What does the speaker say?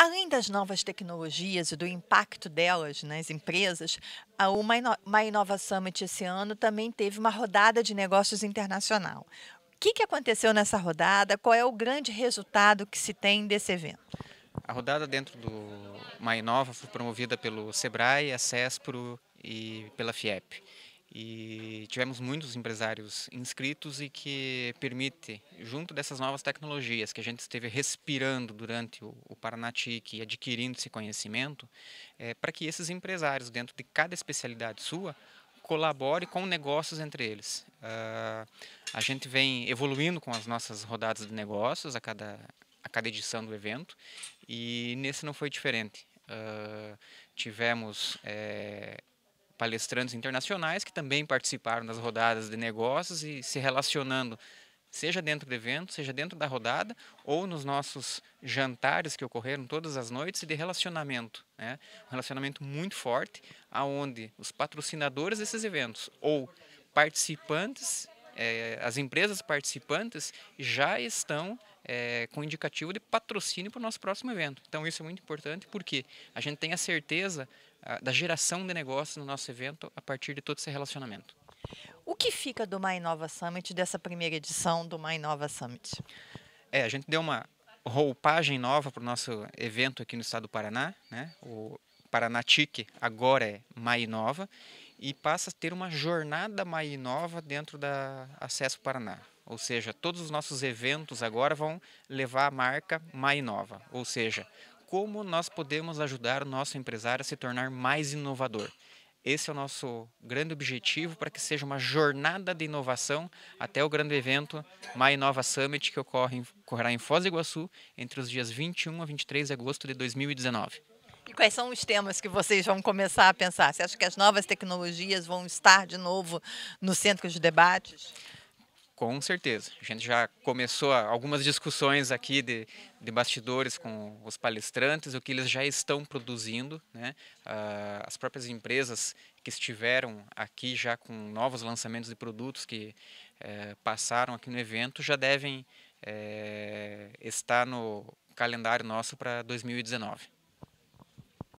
Além das novas tecnologias e do impacto delas nas né, empresas, a Uma Inova Summit esse ano também teve uma rodada de negócios internacional. O que, aconteceu nessa rodada? Qual é o grande resultado que se tem desse evento? A rodada dentro do Uma Inova foi promovida pelo SEBRAE, a CESPRO e pela FIEP. E tivemos muitos empresários inscritos e que permite, junto dessas novas tecnologias que a gente esteve respirando durante o, o Paranatic e adquirindo esse conhecimento, é, para que esses empresários, dentro de cada especialidade sua, colabore com negócios entre eles. Uh, a gente vem evoluindo com as nossas rodadas de negócios a cada, a cada edição do evento e nesse não foi diferente. Uh, tivemos é, palestrantes internacionais que também participaram das rodadas de negócios e se relacionando, seja dentro do evento, seja dentro da rodada, ou nos nossos jantares que ocorreram todas as noites de relacionamento. Né? Um relacionamento muito forte, aonde os patrocinadores desses eventos ou participantes é, as empresas participantes já estão é, com indicativo de patrocínio para o nosso próximo evento. Então isso é muito importante porque a gente tem a certeza a, da geração de negócios no nosso evento a partir de todo esse relacionamento. O que fica do My Nova Summit, dessa primeira edição do My Nova Summit? É, a gente deu uma roupagem nova para o nosso evento aqui no estado do Paraná. Né? O, Paranatique, agora é Mai Nova, e passa a ter uma jornada Mai Nova dentro da Acesso Paraná. Ou seja, todos os nossos eventos agora vão levar a marca Mai Nova, ou seja, como nós podemos ajudar o nosso empresário a se tornar mais inovador. Esse é o nosso grande objetivo para que seja uma jornada de inovação até o grande evento Mai Nova Summit, que ocorre, ocorrerá em Foz do Iguaçu entre os dias 21 a 23 de agosto de 2019. E quais são os temas que vocês vão começar a pensar? Você acha que as novas tecnologias vão estar de novo no centro de debates? Com certeza. A gente já começou algumas discussões aqui de, de bastidores com os palestrantes, o que eles já estão produzindo. Né? Ah, as próprias empresas que estiveram aqui já com novos lançamentos de produtos que eh, passaram aqui no evento já devem eh, estar no calendário nosso para 2019.